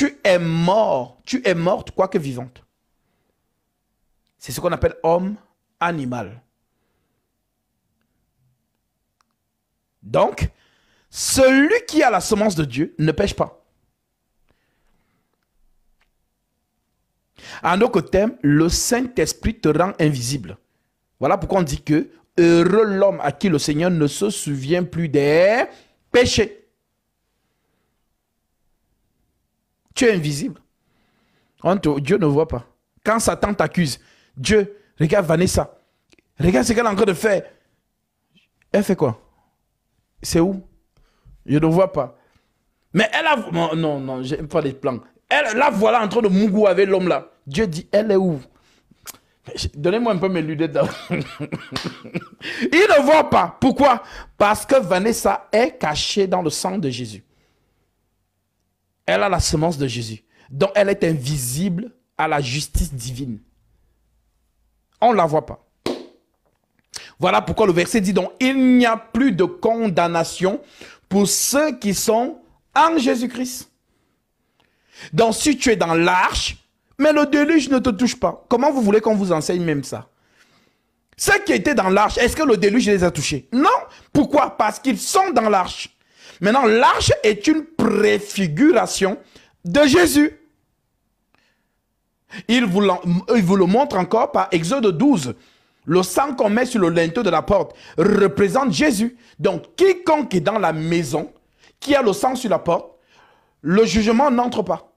tu es mort, tu es morte, quoique vivante. C'est ce qu'on appelle homme animal. Donc, celui qui a la semence de Dieu ne pêche pas. En d'autres termes, le Saint-Esprit te rend invisible. Voilà pourquoi on dit que heureux l'homme à qui le Seigneur ne se souvient plus des péchés. invisible. On Dieu ne voit pas. Quand Satan t'accuse, Dieu, regarde Vanessa. Regarde ce qu'elle est en train de faire. Elle fait quoi C'est où Je ne vois pas. Mais elle a... Non, non, non j'ai pas les plans. Elle, la voilà, en train de mougou avec l'homme là. Dieu dit, elle est où Donnez-moi un peu mes lunettes. Il ne voit pas. Pourquoi Parce que Vanessa est cachée dans le sang de Jésus. Elle a la semence de Jésus. Donc elle est invisible à la justice divine. On ne la voit pas. Voilà pourquoi le verset dit donc, il n'y a plus de condamnation pour ceux qui sont en Jésus-Christ. Donc si tu es dans l'arche, mais le déluge ne te touche pas. Comment vous voulez qu'on vous enseigne même ça Ceux qui étaient dans l'arche, est-ce que le déluge les a touchés Non. Pourquoi Parce qu'ils sont dans l'arche. Maintenant, l'arche est une préfiguration de Jésus. Il vous, le montre encore par Exode 12. Le sang qu'on met sur le linteau de la porte représente Jésus. Donc, quiconque est dans la maison, qui a le sang sur la porte, le jugement n'entre pas.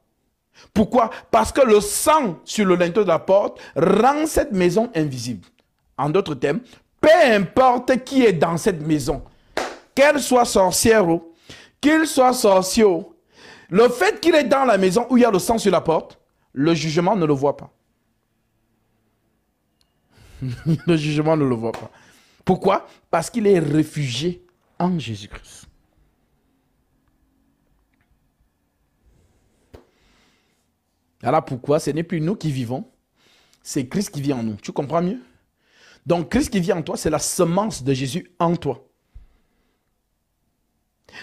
Pourquoi Parce que le sang sur le linteau de la porte rend cette maison invisible. En d'autres termes, peu importe qui est dans cette maison, qu'elle soit sorcière ou qu'il soit sorcier, le fait qu'il est dans la maison où il y a le sang sur la porte, le jugement ne le voit pas. le jugement ne le voit pas. Pourquoi Parce qu'il est réfugié en Jésus-Christ. Alors pourquoi ce n'est plus nous qui vivons, c'est Christ qui vit en nous. Tu comprends mieux Donc Christ qui vit en toi, c'est la semence de Jésus en toi.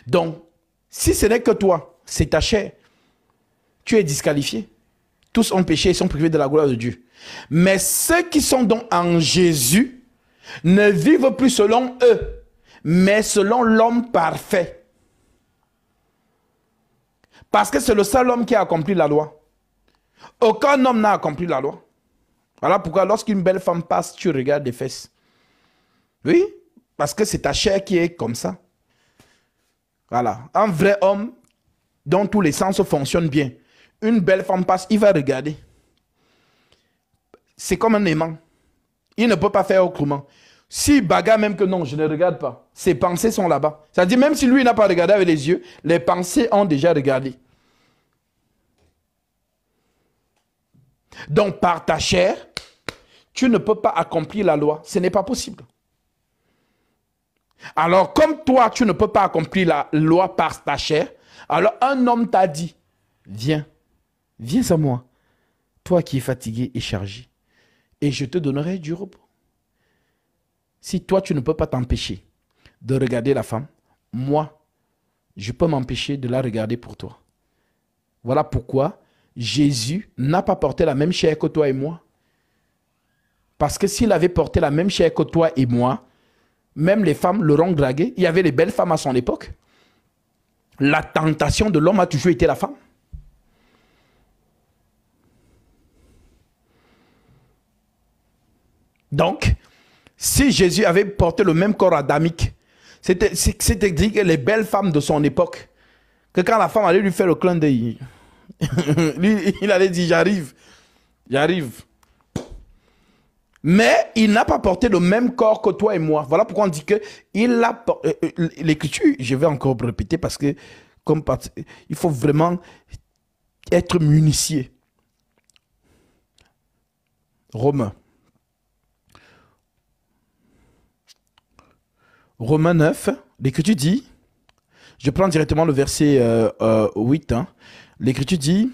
Donc si ce n'est que toi, c'est ta chair, tu es disqualifié. Tous ont péché et sont privés de la gloire de Dieu. Mais ceux qui sont donc en Jésus ne vivent plus selon eux, mais selon l'homme parfait. Parce que c'est le seul homme qui a accompli la loi. Aucun homme n'a accompli la loi. Voilà pourquoi lorsqu'une belle femme passe, tu regardes les fesses. Oui, parce que c'est ta chair qui est comme ça. Voilà. Un vrai homme dont tous les sens fonctionnent bien. Une belle femme passe, il va regarder. C'est comme un aimant. Il ne peut pas faire autrement. Si bagarre même que non, je ne regarde pas, ses pensées sont là-bas. C'est-à-dire même si lui n'a pas regardé avec les yeux, les pensées ont déjà regardé. Donc par ta chair, tu ne peux pas accomplir la loi. Ce n'est pas possible. Alors, comme toi, tu ne peux pas accomplir la loi par ta chair, alors un homme t'a dit, viens, viens à moi, toi qui es fatigué et chargé, et je te donnerai du repos. Si toi, tu ne peux pas t'empêcher de regarder la femme, moi, je peux m'empêcher de la regarder pour toi. Voilà pourquoi Jésus n'a pas porté la même chair que toi et moi. Parce que s'il avait porté la même chair que toi et moi, même les femmes l'auront dragué. Il y avait les belles femmes à son époque. La tentation de l'homme a toujours été la femme. Donc, si Jésus avait porté le même corps adamique, c'était dit que les belles femmes de son époque, que quand la femme allait lui faire le clin d'œil, il allait dire j'arrive, j'arrive mais il n'a pas porté le même corps que toi et moi. Voilà pourquoi on dit que il a euh, euh, l'écriture. Je vais encore répéter parce que comme il faut vraiment être municié. Romains. Romains 9, l'écriture dit, je prends directement le verset 8, euh, hein. l'écriture dit,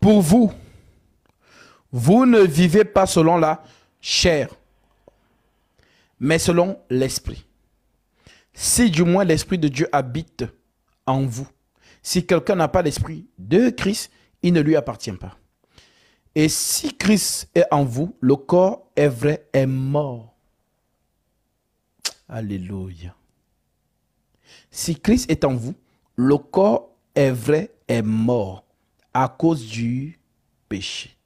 pour vous. Vous ne vivez pas selon la chair, mais selon l'esprit. Si du moins l'esprit de Dieu habite en vous. Si quelqu'un n'a pas l'esprit de Christ, il ne lui appartient pas. Et si Christ est en vous, le corps est vrai, est mort. Alléluia. Si Christ est en vous, le corps est vrai, est mort à cause du péché.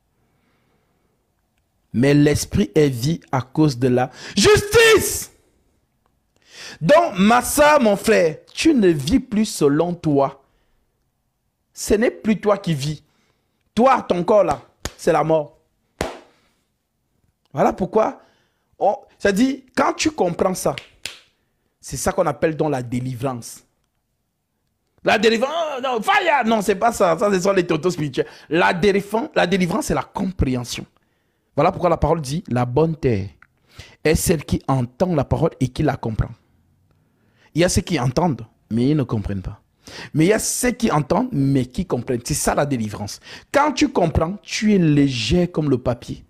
Mais l'esprit est vie à cause de la justice. Donc, ma soeur, mon frère, tu ne vis plus selon toi. Ce n'est plus toi qui vis. Toi, ton corps là, c'est la mort. Voilà pourquoi. On... ça dit quand tu comprends ça, c'est ça qu'on appelle dans la délivrance. La délivrance, oh, non, Non, c'est pas ça. Ça, ce sont les totos spirituels. La délivrance, la délivrance, c'est la compréhension. Voilà pourquoi la parole dit la bonne terre est celle qui entend la parole et qui la comprend. Il y a ceux qui entendent, mais ils ne comprennent pas. Mais il y a ceux qui entendent, mais qui comprennent. C'est ça la délivrance. Quand tu comprends, tu es léger comme le papier.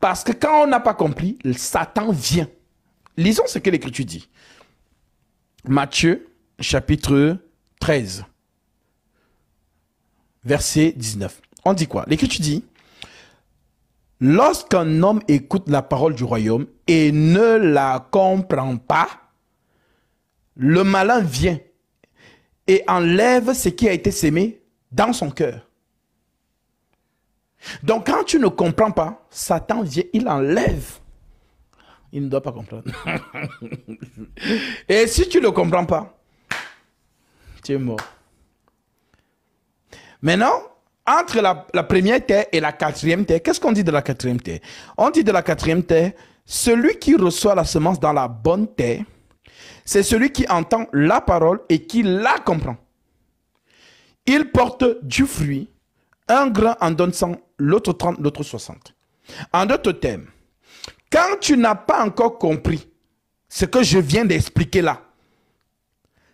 Parce que quand on n'a pas compris, Satan vient. Lisons ce que l'Écriture dit. Matthieu, chapitre 13, verset 19. On dit quoi L'Écriture dit, lorsqu'un homme écoute la parole du royaume et ne la comprend pas, le malin vient et enlève ce qui a été sémé dans son cœur. Donc quand tu ne comprends pas, Satan vient, il enlève. Il ne doit pas comprendre. et si tu ne comprends pas, tu es mort. Maintenant, entre la, première terre et la quatrième terre, qu'est-ce qu'on dit de la quatrième terre On dit de la quatrième terre, celui qui reçoit la semence dans la bonne terre, c'est celui qui entend la parole et qui la comprend. Il porte du fruit, un grain en donne 100, l'autre 30, l'autre 60. En d'autres termes, quand tu n'as pas encore compris ce que je viens d'expliquer là,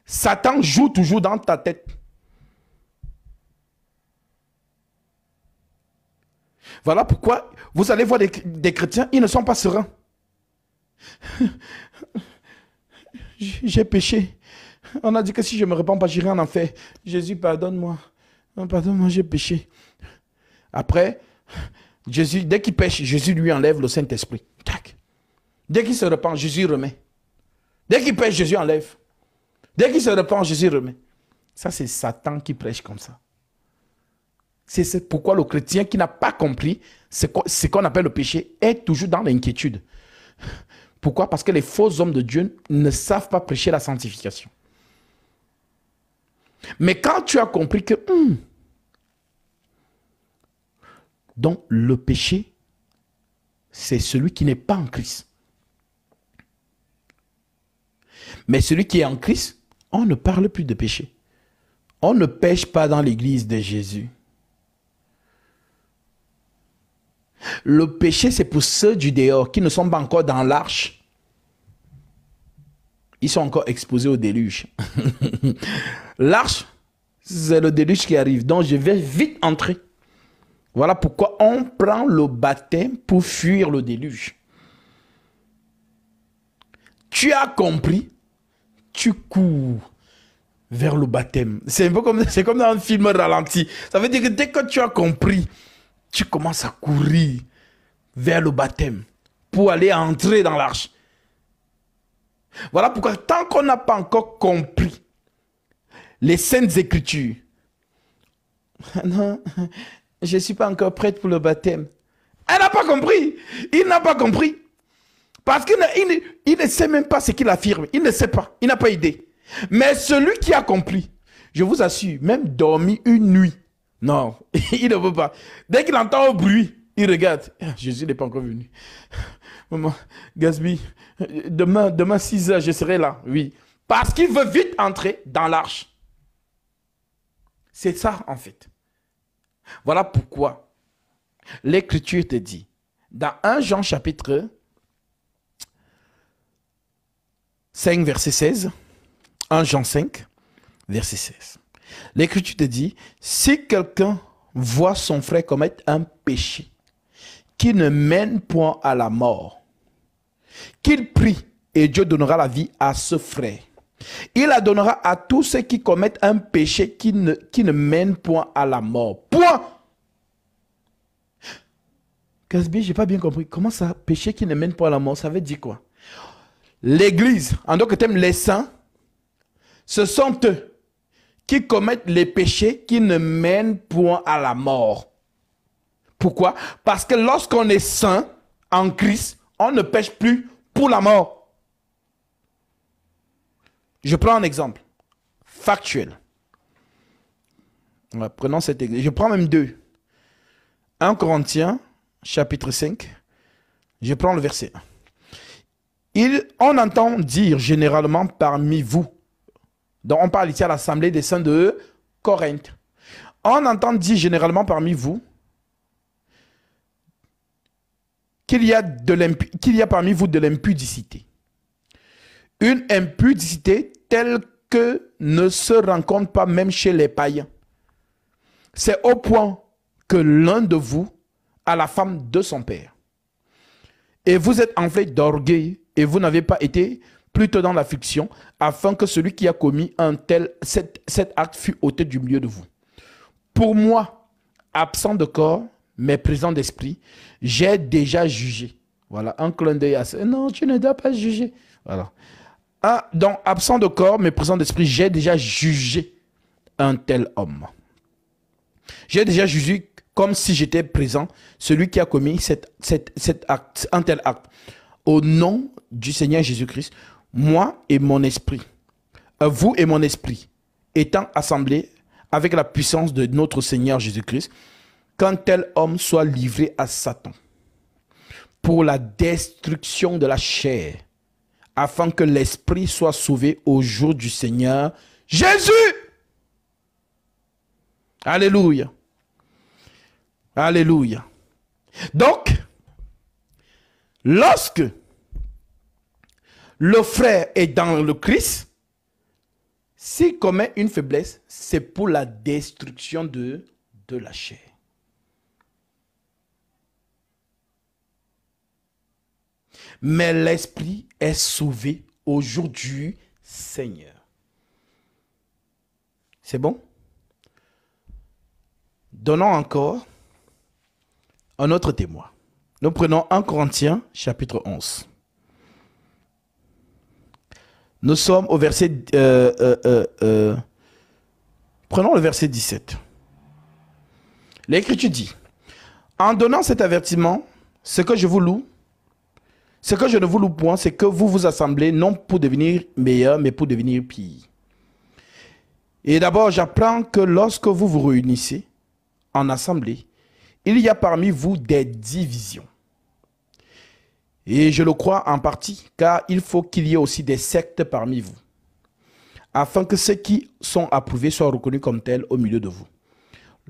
Satan joue toujours dans ta tête. Voilà pourquoi vous allez voir des, chrétiens, ils ne sont pas sereins. J'ai péché. On a dit que si je ne me repens pas, j'irai en enfer. Jésus, pardonne-moi. Pardonne-moi, j'ai péché. Après, Jésus, dès qu'il pêche, Jésus lui enlève le Saint-Esprit. Dès qu'il se repent, Jésus remet. Dès qu'il pêche, Jésus enlève. Dès qu'il se repent, Jésus remet. Ça, c'est Satan qui prêche comme ça. C'est pourquoi le chrétien qui n'a pas compris ce qu'on appelle le péché est toujours dans l'inquiétude. Pourquoi Parce que les faux hommes de Dieu ne savent pas prêcher la sanctification. Mais quand tu as compris que... Hmm, donc le péché, c'est celui qui n'est pas en Christ. Mais celui qui est en Christ, on ne parle plus de péché. On ne pêche pas dans l'église de Jésus. Le péché, c'est pour ceux du dehors qui ne sont pas encore dans l'arche. Ils sont encore exposés au déluge. l'arche, c'est le déluge qui arrive. Donc, je vais vite entrer. Voilà pourquoi on prend le baptême pour fuir le déluge. Tu as compris tu cours vers le baptême. C'est un peu comme, c'est comme dans un film ralenti. Ça veut dire que dès que tu as compris, tu commences à courir vers le baptême pour aller entrer dans l'arche. Voilà pourquoi tant qu'on n'a pas encore compris les saintes écritures, non, je ne suis pas encore prête pour le baptême. Elle n'a pas compris. Il n'a pas compris. Parce qu'il ne sait même pas ce qu'il affirme. Il ne sait pas. Il n'a pas idée. Mais celui qui a je vous assure, même dormi une nuit, non, il ne veut pas. Dès qu'il entend un bruit, il regarde. Ah, Jésus n'est pas encore venu. Maman, Gatsby, demain, demain 6 h je serai là. Oui. Parce qu'il veut vite entrer dans l'arche. C'est ça, en fait. Voilà pourquoi l'écriture te dit, dans 1 Jean chapitre 5, verset 16. 1 Jean 5, verset 16. L'Écriture te dit, si quelqu'un voit son frère commettre un péché qui ne mène point à la mort, qu'il prie et Dieu donnera la vie à ce frère. Il la donnera à tous ceux qui commettent un péché qui ne, qui ne mène point à la mort. Point je n'ai pas bien compris. Comment ça, péché qui ne mène point à la mort, ça veut dire quoi l'Église, en d'autres termes, les saints, ce sont eux qui commettent les péchés qui ne mènent point à la mort. Pourquoi Parce que lorsqu'on est saint en Christ, on ne pêche plus pour la mort. Je prends un exemple factuel. Prenons cette Je prends même deux. 1 Corinthiens, chapitre 5. Je prends le verset 1 on entend dire généralement parmi vous, dont on parle ici à l'assemblée des saints de Corinthe, on entend dire généralement parmi vous qu'il y, y, a parmi vous de l'impudicité. Une impudicité telle que ne se rencontre pas même chez les païens. C'est au point que l'un de vous a la femme de son père. Et vous êtes fait d'orgueil et vous n'avez pas été plutôt dans la fiction, afin que celui qui a commis un tel, cet, acte fût ôté du milieu de vous. Pour moi, absent de corps, mais présent d'esprit, j'ai déjà jugé. Voilà, un clin d'œil à Non, tu ne dois pas juger. Voilà. Ah, donc, absent de corps, mais présent d'esprit, j'ai déjà jugé un tel homme. J'ai déjà jugé comme si j'étais présent celui qui a commis cet, acte, un tel acte au nom du Seigneur Jésus-Christ, moi et mon esprit, euh, vous et mon esprit, étant assemblés avec la puissance de notre Seigneur Jésus-Christ, quand tel homme soit livré à Satan pour la destruction de la chair, afin que l'esprit soit sauvé au jour du Seigneur Jésus. Alléluia. Alléluia. Donc, Lorsque le frère est dans le Christ, s'il commet une faiblesse, c'est pour la destruction de, de la chair. Mais l'esprit est sauvé aujourd'hui, Seigneur. C'est bon Donnons encore un autre témoin. Nous prenons 1 Corinthiens chapitre 11. Nous sommes au verset... Euh, euh, euh, prenons le verset 17. L'Écriture dit, en donnant cet avertissement, ce que je vous loue, ce que je ne vous loue point, c'est que vous vous assemblez non pour devenir meilleur, mais pour devenir pire. Et d'abord, j'apprends que lorsque vous vous réunissez en assemblée, il y a parmi vous des divisions. Et je le crois en partie, car il faut qu'il y ait aussi des sectes parmi vous, afin que ceux qui sont approuvés soient reconnus comme tels au milieu de vous.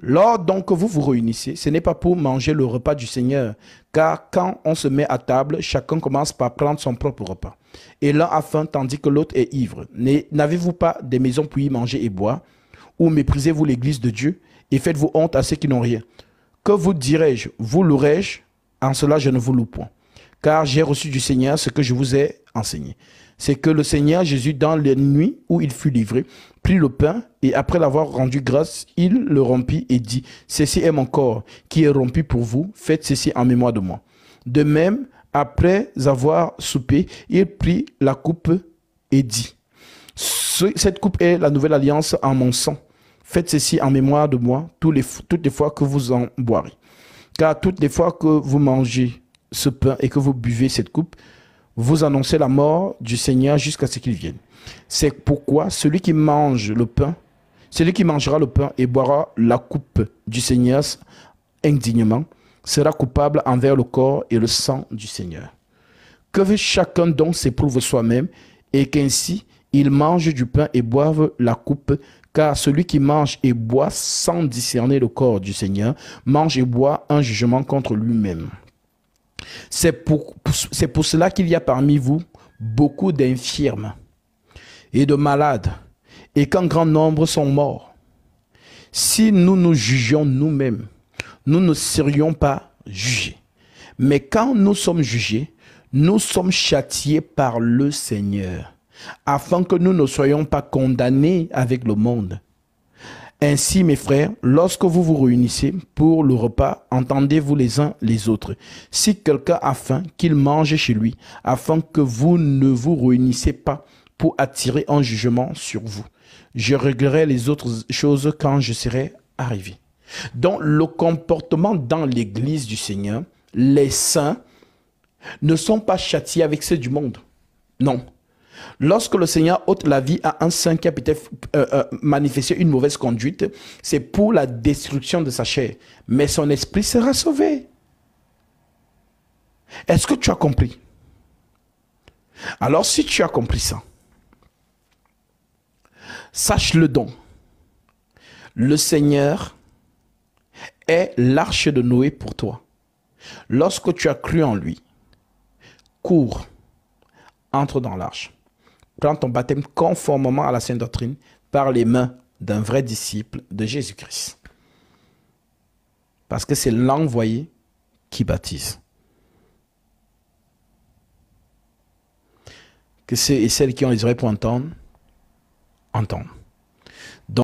Lors donc que vous vous réunissez, ce n'est pas pour manger le repas du Seigneur, car quand on se met à table, chacun commence par prendre son propre repas, et l'un a faim tandis que l'autre est ivre. N'avez-vous pas des maisons pour y manger et boire Ou méprisez-vous l'église de Dieu et faites-vous honte à ceux qui n'ont rien Que vous dirai-je Vous louerai-je En cela je ne vous loue point car j'ai reçu du Seigneur ce que je vous ai enseigné. C'est que le Seigneur Jésus, dans les nuits où il fut livré, prit le pain et après l'avoir rendu grâce, il le rompit et dit, Ceci est mon corps qui est rompu pour vous, faites ceci en mémoire de moi. De même, après avoir soupé, il prit la coupe et dit, Cette coupe est la nouvelle alliance en mon sang. Faites ceci en mémoire de moi toutes les, fois que vous en boirez. Car toutes les fois que vous mangez ce pain et que vous buvez cette coupe, vous annoncez la mort du Seigneur jusqu'à ce qu'il vienne. C'est pourquoi celui qui mange le pain, celui qui mangera le pain et boira la coupe du Seigneur indignement, sera coupable envers le corps et le sang du Seigneur. Que chacun donc s'éprouve soi-même et qu'ainsi il mange du pain et boive la coupe, car celui qui mange et boit sans discerner le corps du Seigneur mange et boit un jugement contre lui-même. C'est pour, cela qu'il y a parmi vous beaucoup d'infirmes et de malades, et qu'un grand nombre sont morts. Si nous nous jugeons nous-mêmes, nous ne serions pas jugés. Mais quand nous sommes jugés, nous sommes châtiés par le Seigneur, afin que nous ne soyons pas condamnés avec le monde. Ainsi, mes frères, lorsque vous vous réunissez pour le repas, entendez-vous les uns les autres. Si quelqu'un a faim, qu'il mange chez lui, afin que vous ne vous réunissiez pas pour attirer un jugement sur vous. Je réglerai les autres choses quand je serai arrivé. Donc, le comportement dans l'église du Seigneur, les saints ne sont pas châtiés avec ceux du monde. Non, Lorsque le Seigneur ôte la vie à un saint qui a peut-être euh, euh, manifesté une mauvaise conduite, c'est pour la destruction de sa chair. Mais son esprit sera sauvé. Est-ce que tu as compris Alors si tu as compris ça, sache le don. Le Seigneur est l'arche de Noé pour toi. Lorsque tu as cru en lui, cours, entre dans l'arche prends ton baptême conformément à la sainte doctrine par les mains d'un vrai disciple de Jésus-Christ. Parce que c'est l'envoyé qui baptise. Que ceux et celles qui ont les oreilles pour entendre, entendent.